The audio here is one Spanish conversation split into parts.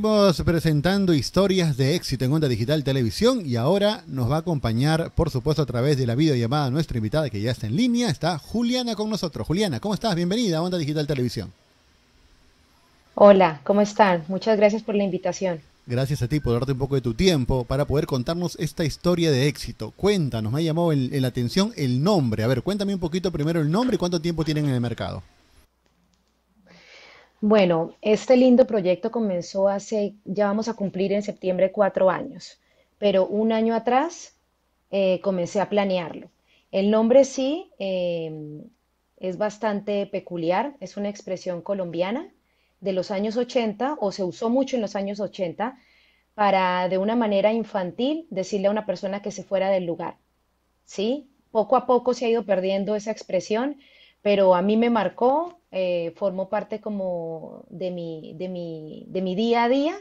Seguimos presentando historias de éxito en Onda Digital Televisión y ahora nos va a acompañar, por supuesto, a través de la videollamada nuestra invitada que ya está en línea, está Juliana con nosotros. Juliana, ¿cómo estás? Bienvenida a Onda Digital Televisión. Hola, ¿cómo están? Muchas gracias por la invitación. Gracias a ti por darte un poco de tu tiempo para poder contarnos esta historia de éxito. Cuéntanos, me ha llamado la atención el nombre. A ver, cuéntame un poquito primero el nombre y cuánto tiempo tienen en el mercado. Bueno, este lindo proyecto comenzó hace, ya vamos a cumplir en septiembre cuatro años, pero un año atrás eh, comencé a planearlo. El nombre sí em, es bastante peculiar, es una expresión colombiana de los años 80 o se usó mucho en los años 80 para de una manera infantil decirle a una persona que se fuera del lugar. ¿Sí? Poco a poco se ha ido perdiendo esa expresión, pero a mí me marcó eh, formó parte como de mi, de, mi, de mi día a día.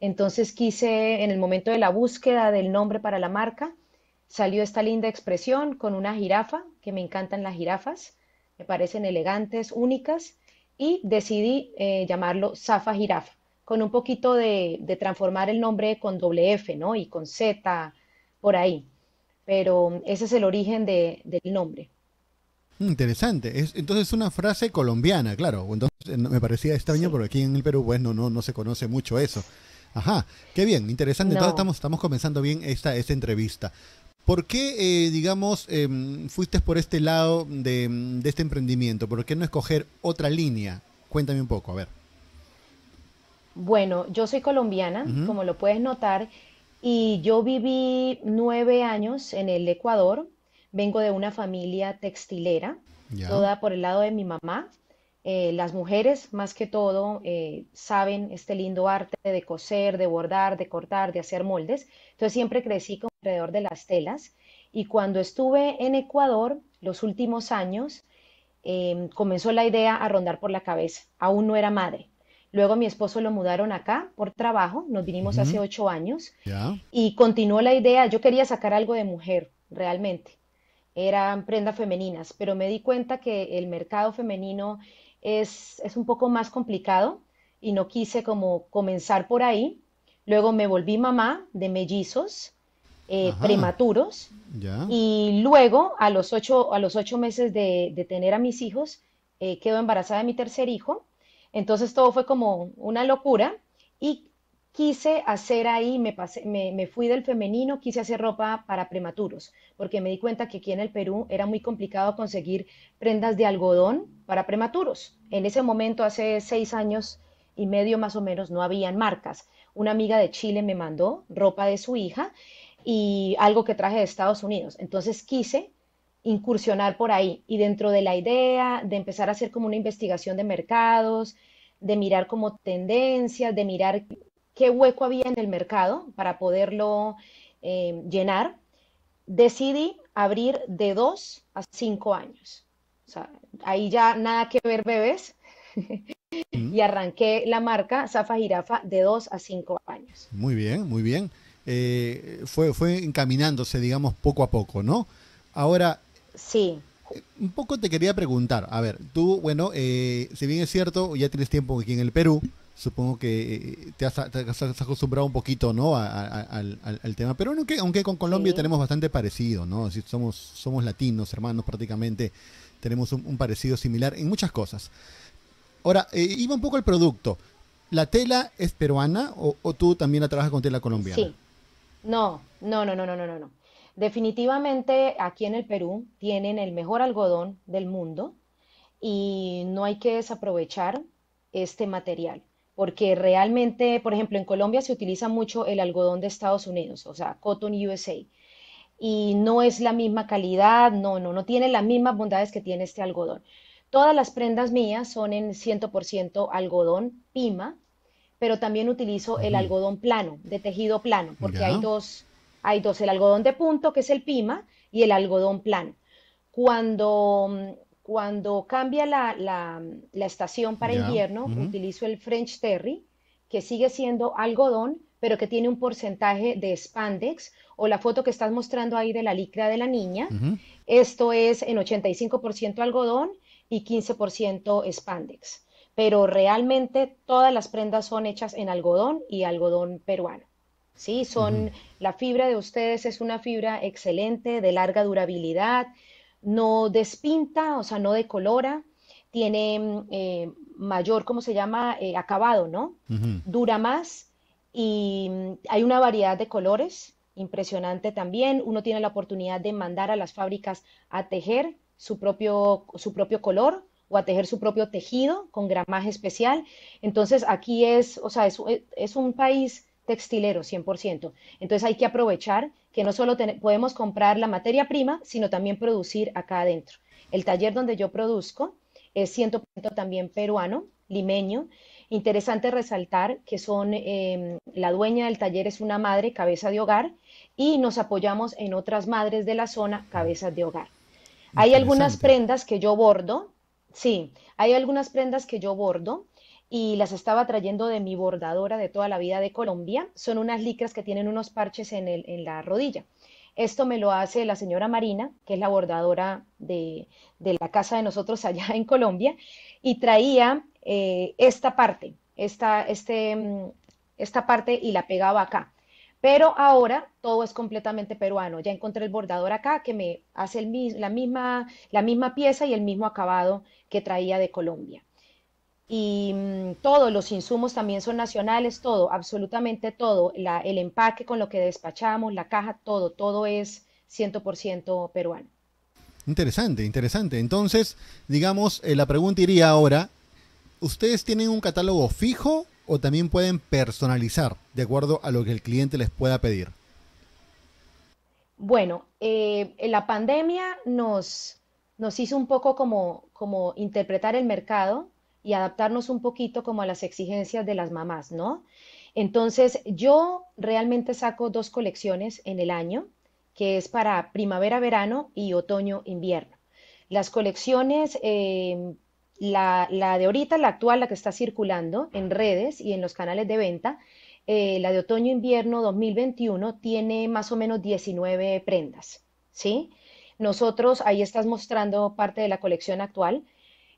Entonces quise, en el momento de la búsqueda del nombre para la marca, salió esta linda expresión con una jirafa, que me encantan las jirafas, me parecen elegantes, únicas, y decidí eh, llamarlo Zafa Jirafa, con un poquito de, de, transformar el nombre con doble F, ¿no? Y con Z, por ahí. Pero ese es el origen del nombre. Interesante. Es, entonces es una frase colombiana, claro. Eh, me parecía extraño porque aquí en el Perú, bueno, pues, no, no se conoce mucho eso. Ajá, qué bien, interesante. Entonces estamos, comenzando bien esta, entrevista. ¿Por qué, eh, digamos, em, fuiste por este lado em, de, este emprendimiento? ¿Por qué no escoger otra línea? Cuéntame un poco, a ver. Bueno, yo soy colombiana, como lo puedes notar, y yo viví nueve años en el Ecuador, Vengo de una familia textilera, toda por el lado de mi mamá. Eh, las mujeres, más que todo, eh, saben este lindo arte de coser, de bordar, de cortar, de hacer moldes. Entonces siempre crecí con alrededor de las telas. Y cuando estuve en Ecuador, los últimos años, em, comenzó la idea a rondar por la cabeza. Aún no era madre. Luego mi esposo lo mudaron acá por trabajo, nos vinimos hace ocho años y continuó la idea, yo quería sacar algo de mujer, realmente eran prendas femeninas, pero me di cuenta que el mercado femenino es, es un poco más complicado y no quise como comenzar por ahí. Luego me volví mamá de mellizos eh, prematuros y luego a los ocho, a los ocho meses de, tener a mis hijos quedó eh, quedo embarazada de mi tercer hijo. Entonces todo fue como una locura y quise hacer ahí, me, pasé, me, fui del femenino, quise hacer ropa para prematuros, porque me di cuenta que aquí en el Perú era muy complicado conseguir prendas de algodón para prematuros. En ese momento, hace seis años y medio más o menos, no habían marcas. Una amiga de Chile me mandó ropa de su hija y algo que traje de Estados Unidos. Entonces quise incursionar por ahí y dentro de la idea de empezar a hacer como una investigación de mercados, de mirar como tendencias, de mirar qué hueco había en el mercado para poderlo eh, llenar, decidí abrir de 2 a 5 años. ahí ya nada que ver bebés. y arranqué la marca Zafa Jirafa de dos a cinco años. Muy bien, muy bien. Eh, fue, fue encaminándose, digamos, poco a poco, ¿no? Ahora... Sí. Eh, un poco te quería preguntar, a ver, tú, bueno, si bien es cierto, ya tienes tiempo aquí en el Perú, supongo que eh, te has, acostumbrado un poquito, ¿no? al, tema. Pero aunque, aunque con Colombia tenemos bastante parecido, ¿no? somos, latinos, hermanos prácticamente. Tenemos un, parecido similar en muchas cosas. Ahora, eh, iba un poco al producto. ¿La tela es peruana o, tú también la trabajas con tela colombiana? Sí. No, no, no, no, no, no, no. Definitivamente aquí en el Perú tienen el mejor algodón del mundo y no hay que desaprovechar este material porque realmente, por ejemplo, en Colombia se utiliza mucho el algodón de Estados Unidos, o sea, Cotton USA, y no es la misma calidad, no, no, no tiene las mismas bondades que tiene este algodón. Todas las prendas mías son en 100% algodón Pima, pero también utilizo el algodón plano, de tejido plano, porque hay dos, hay dos, el algodón de punto, que es el Pima, y el algodón plano. Cuando cuando cambia la, estación para invierno, utilizo el French Terry, que sigue siendo algodón, pero que tiene un porcentaje de spandex, o la foto que estás mostrando ahí de la licra de la niña. Esto es en 85% algodón y 15% spandex. Pero realmente todas las prendas son hechas en algodón y algodón peruano. Sí, son la fibra de ustedes es una fibra excelente, de larga durabilidad, no despinta, o sea, no decolora, tiene mm, eh, mayor, ¿cómo se llama?, eh, acabado, ¿no? Dura más y mm, hay una variedad de colores impresionante también. Uno tiene la oportunidad de mandar a las fábricas a tejer su propio, su propio color o a tejer su propio tejido con gramaje especial. Entonces aquí es, o sea, es, es un país textilero 100%. Entonces hay que aprovechar que no solo podemos comprar la materia prima, sino también producir acá adentro. El taller donde yo produzco es 100% también peruano, limeño. Interesante resaltar que son, em, la dueña del taller es una madre, cabeza de hogar, y nos apoyamos en otras madres de la zona, cabezas de hogar. Hay algunas prendas que yo bordo, sí, hay algunas prendas que yo bordo, y las estaba trayendo de mi bordadora de toda la vida de Colombia. Son unas licras que tienen unos parches en, el, en la rodilla. Esto me lo hace la señora Marina, que es la bordadora de, la casa de nosotros allá en Colombia, y traía eh, esta parte, esta, este, mm, esta parte y la pegaba acá. Pero ahora todo es completamente peruano. Ya encontré el bordador acá que me hace el, la, misma, la misma pieza y el mismo acabado que traía de Colombia y mm, todos los insumos también son nacionales, todo, absolutamente todo, el empaque con lo que despachamos, la caja, todo, todo es 100% peruano. Interesante, interesante. Entonces, digamos, eh, la pregunta iría ahora, ¿ustedes tienen un catálogo fijo o también pueden personalizar de acuerdo a lo que el cliente les pueda pedir? Bueno, eh, la pandemia nos, nos hizo un poco como, como interpretar el mercado y adaptarnos un poquito como a las exigencias de las mamás, ¿no? Entonces, yo realmente saco dos colecciones en el año, que es para primavera-verano y otoño-invierno. Las colecciones, eh, la, la, de ahorita, la actual, la que está circulando en redes y en los canales de venta, eh, la de otoño-invierno 2021 tiene más o menos 19 prendas, ¿sí? Nosotros ahí estás mostrando parte de la colección actual.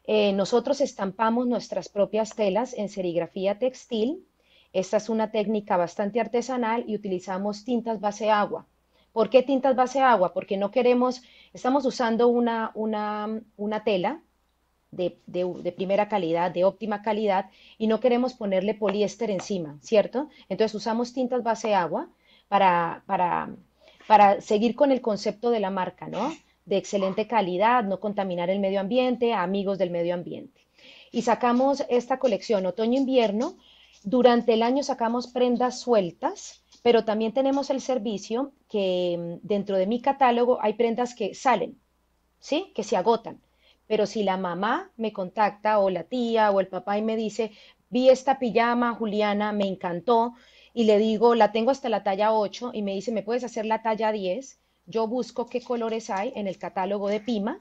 Eh, nosotros estampamos nuestras propias telas en serigrafía textil. Esta es una técnica bastante artesanal y utilizamos tintas base agua. ¿Por qué tintas base agua? Porque no queremos, estamos usando una, tela de, primera calidad, de óptima calidad, y no queremos ponerle poliéster encima, ¿cierto? Entonces usamos tintas base agua para, para seguir con el concepto de la marca, ¿no? de excelente calidad, no contaminar el medio ambiente, amigos del medio ambiente. Y sacamos esta colección otoño-invierno. Durante el año sacamos prendas sueltas, pero también tenemos el servicio que mm, dentro de mi catálogo hay prendas que salen, ¿sí? Que se agotan. Pero si la mamá me contacta o la tía o el papá y me dice, vi esta pijama, Juliana, me encantó, y le digo, la tengo hasta la talla 8 y me dice, ¿me puedes hacer la talla 10? yo busco qué colores hay en el catálogo de Pima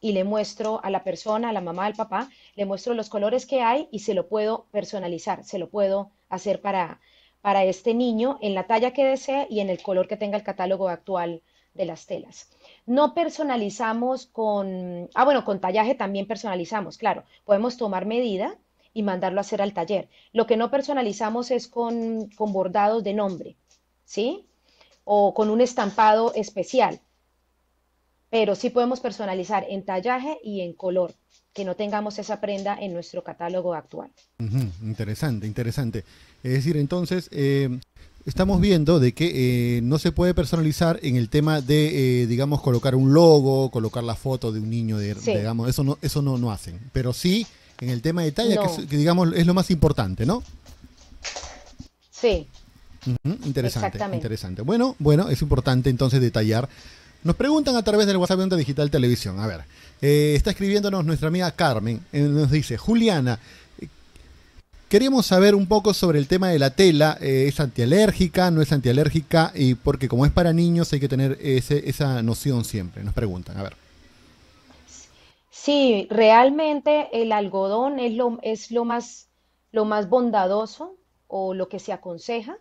y le muestro a la persona, a la mamá, al papá, le muestro los colores que hay y se lo puedo personalizar, se lo puedo hacer para, para este niño en la talla que desea y en el color que tenga el catálogo actual de las telas. No personalizamos con, ah bueno, con tallaje también personalizamos, claro, podemos tomar medida y mandarlo a hacer al taller. Lo que no personalizamos es con, con bordados de nombre, ¿sí? o con un estampado especial. Pero sí podemos personalizar en tallaje y en color, que no tengamos esa prenda en nuestro catálogo actual. interesante, interesante. Es decir, entonces, eh, estamos viendo de que eh, no se puede personalizar en el tema de, eh, digamos, colocar un logo, colocar la foto de un niño, de, digamos, eso no, eso no, no hacen. Pero sí en el tema de talla, que, que digamos es lo más importante, ¿no? Sí, interesante, interesante. Bueno, bueno, es importante entonces detallar. Nos preguntan a través del WhatsApp de Digital Televisión. A ver, eh, está escribiéndonos nuestra amiga Carmen. Eh, nos dice, Juliana, eh, Queremos saber un poco sobre el tema de la tela. ¿Es antialérgica? ¿No es antialérgica? Y porque como es para niños hay que tener esa noción siempre. Nos preguntan, a ver. Sí, realmente el algodón es lo, es lo, más, lo más bondadoso o lo que se aconseja.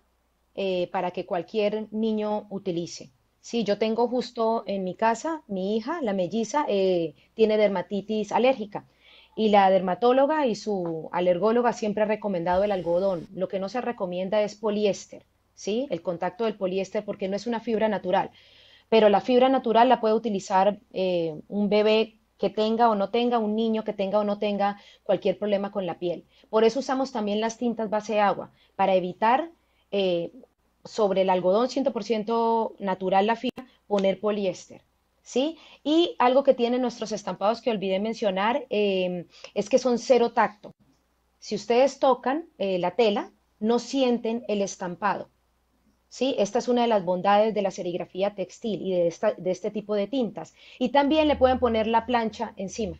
Eh, para que cualquier niño utilice. Sí, yo tengo justo en mi casa, mi hija, la melliza, eh, tiene dermatitis alérgica y la dermatóloga y su alergóloga siempre ha recomendado el algodón. Lo que no se recomienda es poliéster, ¿sí? El contacto del poliéster porque no es una fibra natural. Pero la fibra natural la puede utilizar eh, un bebé que tenga o no tenga, un niño que tenga o no tenga cualquier problema con la piel. Por eso usamos también las tintas base agua, para evitar eh, sobre el algodón 100% natural la fija poner poliéster. ¿Sí? Y algo que tienen nuestros estampados que olvidé mencionar em, es que son cero tacto. Si ustedes tocan eh, la tela, no sienten el estampado. ¿Sí? Esta es una de las bondades de la serigrafía textil y de, este tipo de tintas. Y también le pueden poner la plancha encima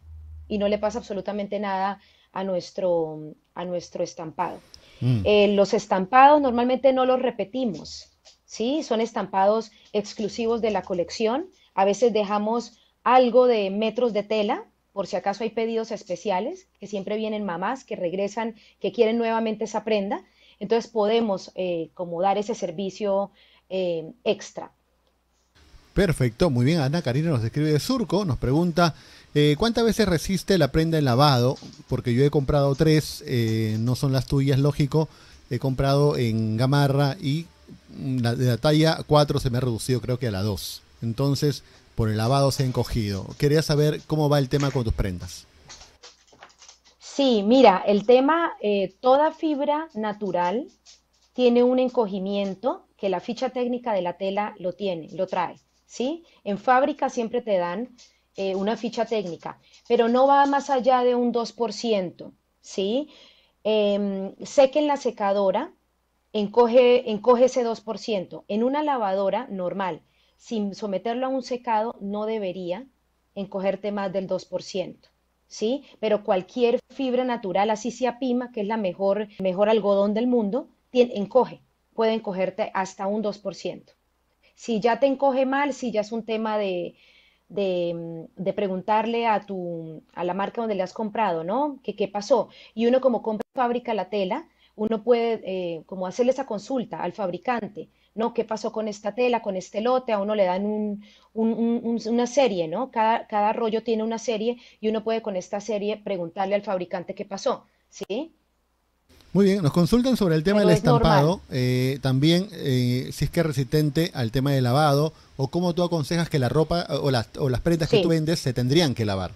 y no le pasa absolutamente nada a a nuestro estampado. Mm. Eh, los estampados normalmente no los repetimos, ¿sí? Son estampados exclusivos de la colección. A veces dejamos algo de metros de tela, por si acaso hay pedidos especiales, que siempre vienen mamás que regresan, que quieren nuevamente esa prenda. Entonces podemos eh, como dar ese servicio eh, extra. Perfecto, muy bien. Ana Karina nos escribe de Surco, nos pregunta eh, ¿Cuántas veces resiste la prenda en lavado? Porque yo he comprado tres, eh, no son las tuyas, lógico. He comprado en gamarra y la, de la talla 4 se me ha reducido creo que a la 2. Entonces, por el lavado se ha encogido. Quería saber cómo va el tema con tus prendas. Sí, mira, el tema, eh, toda fibra natural tiene un encogimiento que la ficha técnica de la tela lo tiene, lo trae. ¿sí? En fábrica siempre te dan eh, una ficha técnica, pero no va más allá de un 2%, ¿sí? Eh, en la secadora, encoge, ese 2%. En una lavadora normal, sin someterlo a un secado, no debería encogerte más del 2%. ¿Sí? Pero cualquier fibra natural, así sea pima, que es la mejor, mejor algodón del mundo, encoge, puede encogerte hasta un 2%. Si ya te encoge mal, si ya es un tema de, de, mm, preguntarle a tu a la marca donde le has comprado, ¿no? Que qué pasó. Y uno como compra fábrica la tela, uno puede eh, como hacerle esa consulta al fabricante, ¿no? ¿Qué pasó con esta tela, con este lote? A uno le dan un, un, una serie, ¿no? Cada, cada rollo tiene una serie y uno puede con esta serie preguntarle al fabricante qué pasó, ¿sí? Muy bien, nos consultan sobre el tema del estampado, eh, también eh, si es que es resistente al tema del lavado o cómo tú aconsejas que la ropa o las, o las prendas que tú vendes se tendrían que lavar.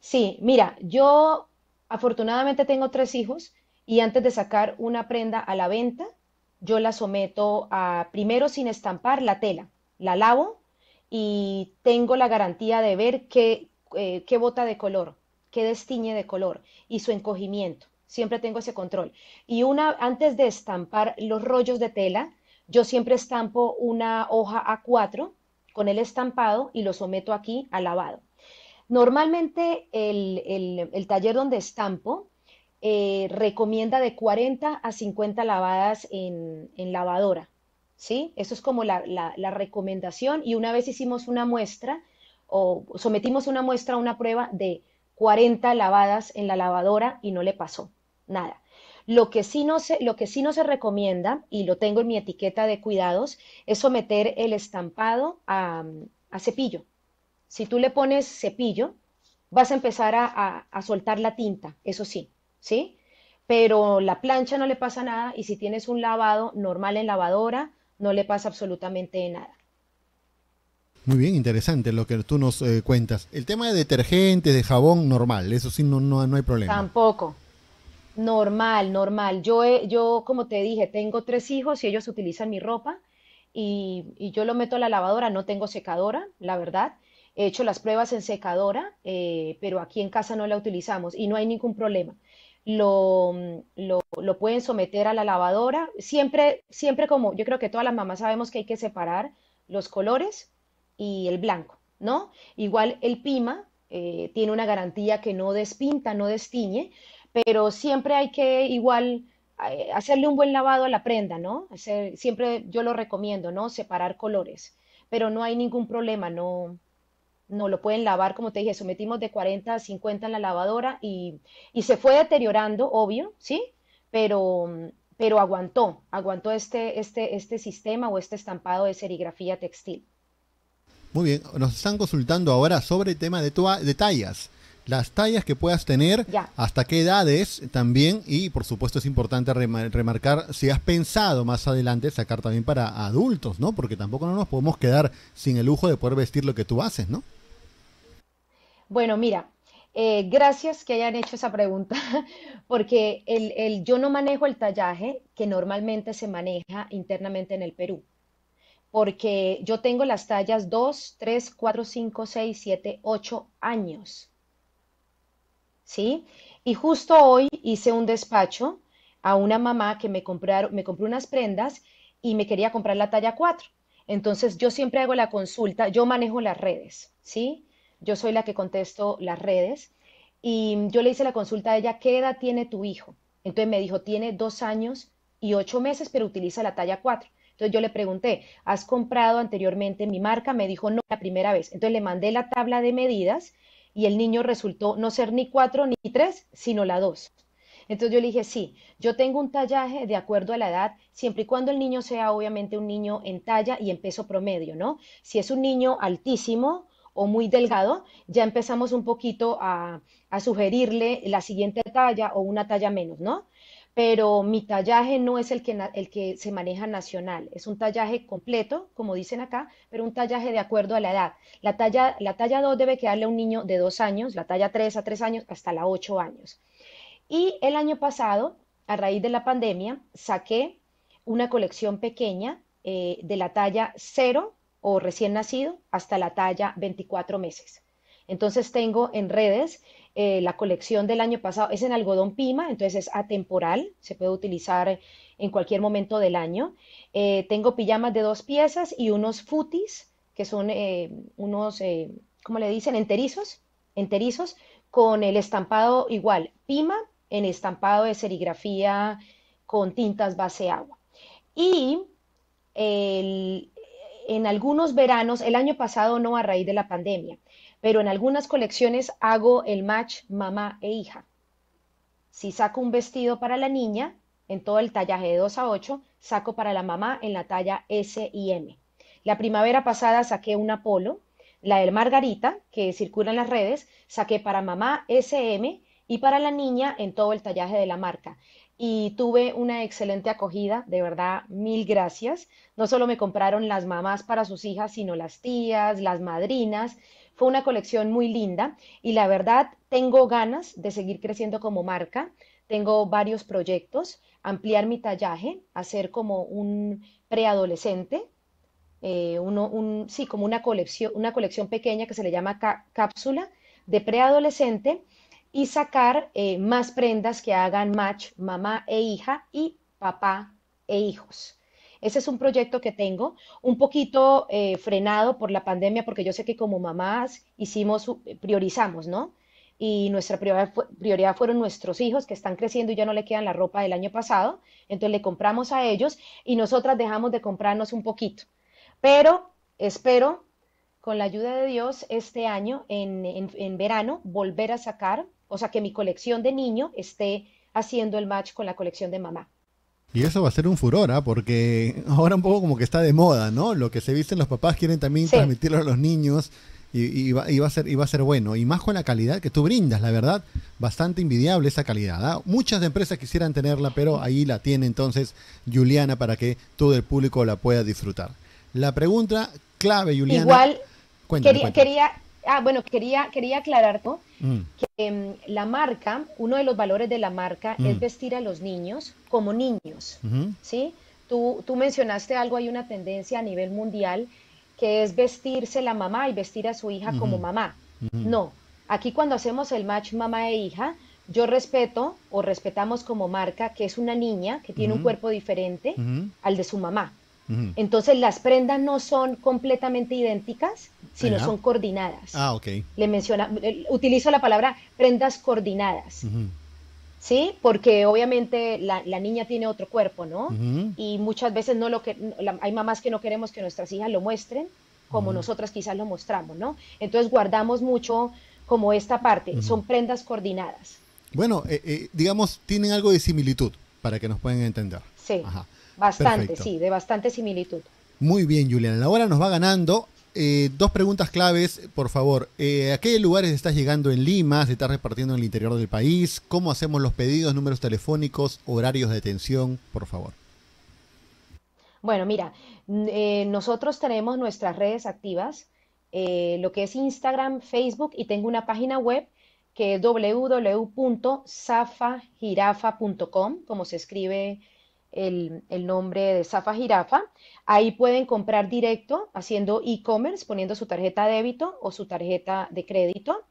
Sí, mira, yo afortunadamente tengo tres hijos y antes de sacar una prenda a la venta, yo la someto a, primero sin estampar la tela, la lavo y tengo la garantía de ver qué, eh, qué bota de color, qué destiñe de color y su encogimiento siempre tengo ese control. Y una, antes de estampar los rollos de tela, yo siempre estampo una hoja A4 con el estampado y lo someto aquí a lavado. Normalmente el, taller donde estampo eh, recomienda de 40 a 50 lavadas en, lavadora. ¿sí? Eso es como la, la, recomendación y una vez hicimos una muestra o sometimos una muestra a una prueba de 40 lavadas en la lavadora y no le pasó nada. Lo que, sí no se, lo que sí no se recomienda, y lo tengo en mi etiqueta de cuidados, es someter el estampado a, cepillo. Si tú le pones cepillo, vas a empezar a, soltar la tinta, eso sí, ¿sí? Pero la plancha no le pasa nada y si tienes un lavado normal en lavadora, no le pasa absolutamente nada. Muy bien, interesante lo que tú nos eh, cuentas. El tema de detergente, de jabón, normal, eso sí, no, no hay problema. Tampoco, Normal, normal. Yo, yo, como te dije, tengo tres hijos y ellos utilizan mi ropa y, y yo lo meto a la lavadora. No tengo secadora, la verdad. He hecho las pruebas en secadora, eh, pero aquí en casa no la utilizamos y no hay ningún problema. Lo, lo, pueden someter a la lavadora. Siempre, siempre como yo creo que todas las mamás sabemos que hay que separar los colores y el blanco, ¿no? Igual el Pima eh, tiene una garantía que no despinta, no destiñe pero siempre hay que igual eh, hacerle un buen lavado a la prenda, ¿no? siempre yo lo recomiendo, ¿no? Separar colores, pero no hay ningún problema, no, no lo pueden lavar, como te dije, sometimos de 40 a 50 en la lavadora y, se fue deteriorando, obvio, ¿sí? Pero, mm, pero aguantó, aguantó este, este, este sistema o este estampado de serigrafía textil. Muy bien, nos están consultando ahora sobre el tema de, de tallas las tallas que puedas tener, hasta qué edades también, y por supuesto es importante remarcar si has pensado más adelante sacar también para adultos, ¿no? Porque tampoco no nos podemos quedar sin el lujo de poder vestir lo que tú haces, ¿no? Bueno, mira, eh, gracias que hayan hecho esa pregunta, porque el, yo no manejo el tallaje que normalmente se maneja internamente en el Perú, porque yo tengo las tallas 2, 3, 4, 5, 6, 7, 8 años. ¿sí? Y justo hoy hice un despacho a una mamá que me, me compró unas prendas y me quería comprar la talla 4. Entonces yo siempre hago la consulta, yo manejo las redes, ¿sí? Yo soy la que contesto las redes y yo le hice la consulta a ella, ¿qué edad tiene tu hijo? Entonces me dijo, tiene dos años y ocho meses, pero utiliza la talla 4. Entonces yo le pregunté, ¿has comprado anteriormente mi marca? Me dijo, no, la primera vez. Entonces le mandé la tabla de medidas y el niño resultó no ser ni cuatro ni tres, sino la dos. Entonces yo le dije, sí, yo tengo un tallaje de acuerdo a la edad, siempre y cuando el niño sea obviamente un niño en talla y en peso promedio, ¿no? Si es un niño altísimo o muy delgado, ya empezamos un poquito a, a sugerirle la siguiente talla o una talla menos, ¿no? pero mi tallaje no es el que, el que se maneja nacional, es un tallaje completo, como dicen acá, pero un tallaje de acuerdo a la edad. La talla, la talla 2 debe quedarle a un niño de 2 años, la talla 3 a 3 años, hasta la 8 años. Y el año pasado, a raíz de la pandemia, saqué una colección pequeña eh, de la talla 0 o recién nacido hasta la talla 24 meses. Entonces tengo en redes eh, la colección del año pasado es en algodón pima, entonces es atemporal, se puede utilizar en cualquier momento del año. Eh, tengo pijamas de dos piezas y unos futis, que son eh, unos, ¿cómo le dicen? Enterizos, enterizos, con el estampado igual, pima en estampado de serigrafía con tintas base agua. Y en algunos veranos, el año pasado no a raíz de la pandemia, pero en algunas colecciones hago el match mamá e hija. Si saco un vestido para la niña, en todo el tallaje de 2 a 8, saco para la mamá en la talla S y M. La primavera pasada saqué un Apolo, la del Margarita, que circula en las redes, saqué para mamá SM y para la niña en todo el tallaje de la marca. Y tuve una excelente acogida, de verdad, mil gracias. No solo me compraron las mamás para sus hijas, sino las tías, las madrinas, fue una colección muy linda y la verdad tengo ganas de seguir creciendo como marca. Tengo varios proyectos, ampliar mi tallaje, hacer como un preadolescente, eh, sí, como una colección, una colección pequeña que se le llama cápsula de preadolescente y sacar eh, más prendas que hagan match mamá e hija y papá e hijos. Ese es un proyecto que tengo, un poquito eh, frenado por la pandemia, porque yo sé que como mamás hicimos, eh, priorizamos, ¿no? Y nuestra prioridad, fueron nuestros hijos que están creciendo y ya no le quedan la ropa del año pasado, entonces le compramos a ellos y nosotras dejamos de comprarnos un poquito. Pero espero, con la ayuda de Dios, este año, en, en verano, volver a sacar, o sea, que mi colección de niño esté haciendo el match con la colección de mamá. Y eso va a ser un furor, ¿ah? porque ahora un poco como que está de moda, ¿no? Lo que se visten los papás quieren también transmitirlo a los niños y, va, a ser, y va a ser bueno. Y más con la calidad que tú brindas, la verdad, bastante envidiable esa calidad. ¿ah? Muchas empresas quisieran tenerla, pero ahí la tiene entonces Juliana para que todo el público la pueda disfrutar. La pregunta clave, Juliana. Igual, cuéntame. quería Ah, bueno, quería, quería aclarar mm. que em, la marca, uno de los valores de la marca es mm. vestir a los niños como niños, ¿sí? Tú, tú mencionaste algo, hay una tendencia a nivel mundial que es vestirse la mamá y vestir a su hija como mamá. No, aquí cuando hacemos el match mamá e hija, yo respeto o respetamos como marca que es una niña que tiene un cuerpo diferente al de su mamá. Entonces las prendas no son completamente idénticas, sino son coordinadas. Ah, ok. Le menciona, utilizo la palabra prendas coordinadas. ¿Sí? Porque obviamente la, niña tiene otro cuerpo, ¿no? Y muchas veces no lo que, hay mamás que no queremos que nuestras hijas lo muestren, como nosotras quizás lo mostramos, ¿no? Entonces guardamos mucho como esta parte, son prendas coordinadas. Bueno, eh, eh, digamos, tienen algo de similitud, para que nos puedan entender. Sí, bastante, sí, de bastante similitud. Muy bien, Julián. La hora nos va ganando. Eh, dos preguntas claves, por favor. Eh, ¿A qué lugares estás llegando en Lima? ¿Se estás repartiendo en el interior del país? ¿Cómo hacemos los pedidos, números telefónicos, horarios de atención? Por favor. Bueno, mira, eh, nosotros tenemos nuestras redes activas, lo que es Instagram, Facebook y tengo una página web que es como se escribe el, nombre de Zafa Jirafa. Ahí pueden comprar directo haciendo e-commerce, poniendo su tarjeta de débito o su tarjeta de crédito.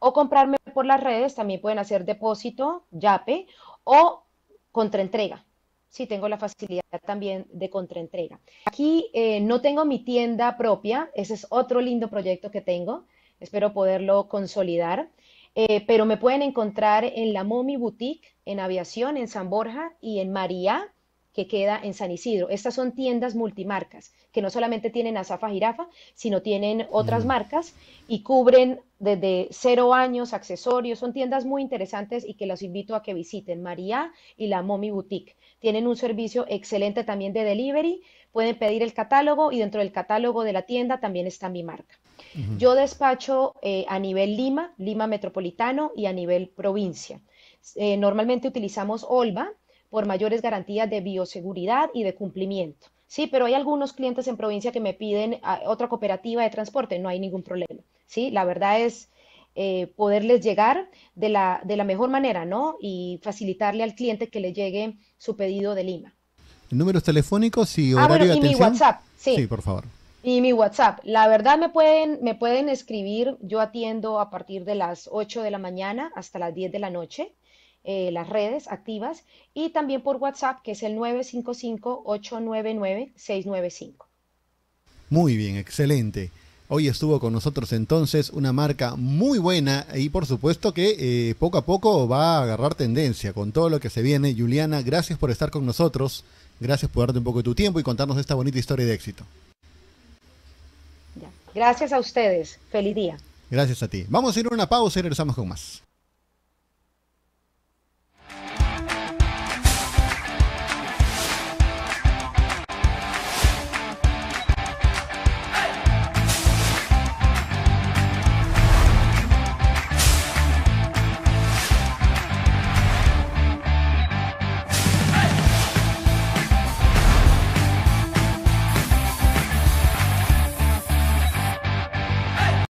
O comprarme por las redes, también pueden hacer depósito, YAPE o contraentrega. Sí, tengo la facilidad también de contraentrega. Aquí eh, no tengo mi tienda propia, ese es otro lindo proyecto que tengo. Espero poderlo consolidar. Eh, pero me pueden encontrar en la Momi Boutique, en Aviación, en San Borja y en María, que queda en San Isidro. Estas son tiendas multimarcas, que no solamente tienen Azafa Jirafa, sino tienen otras marcas y cubren desde cero años accesorios. Son tiendas muy interesantes y que los invito a que visiten María y la Momi Boutique. Tienen un servicio excelente también de delivery pueden pedir el catálogo y dentro del catálogo de la tienda también está mi marca. Yo despacho eh, a nivel Lima, Lima Metropolitano y a nivel provincia. Eh, normalmente utilizamos Olva por mayores garantías de bioseguridad y de cumplimiento. Sí, pero hay algunos clientes en provincia que me piden ah, otra cooperativa de transporte, no hay ningún problema. Sí, la verdad es eh, poderles llegar de la, de la mejor manera, ¿no? Y facilitarle al cliente que le llegue su pedido de Lima números telefónicos y ah, horario ah, bueno, y mi WhatsApp, sí. Sí, por favor. Y mi WhatsApp. La verdad me pueden, me pueden escribir, yo atiendo a partir de las 8 de la mañana hasta las 10 de la noche. Eh, las redes activas y también por WhatsApp que es el 955-899-695. Muy bien, excelente. Hoy estuvo con nosotros entonces una marca muy buena y por supuesto que eh, poco a poco va a agarrar tendencia con todo lo que se viene. Juliana, gracias por estar con nosotros. Gracias por darte un poco de tu tiempo y contarnos esta bonita historia de éxito. Gracias a ustedes. Feliz día. Gracias a ti. Vamos a ir a una pausa y regresamos con más.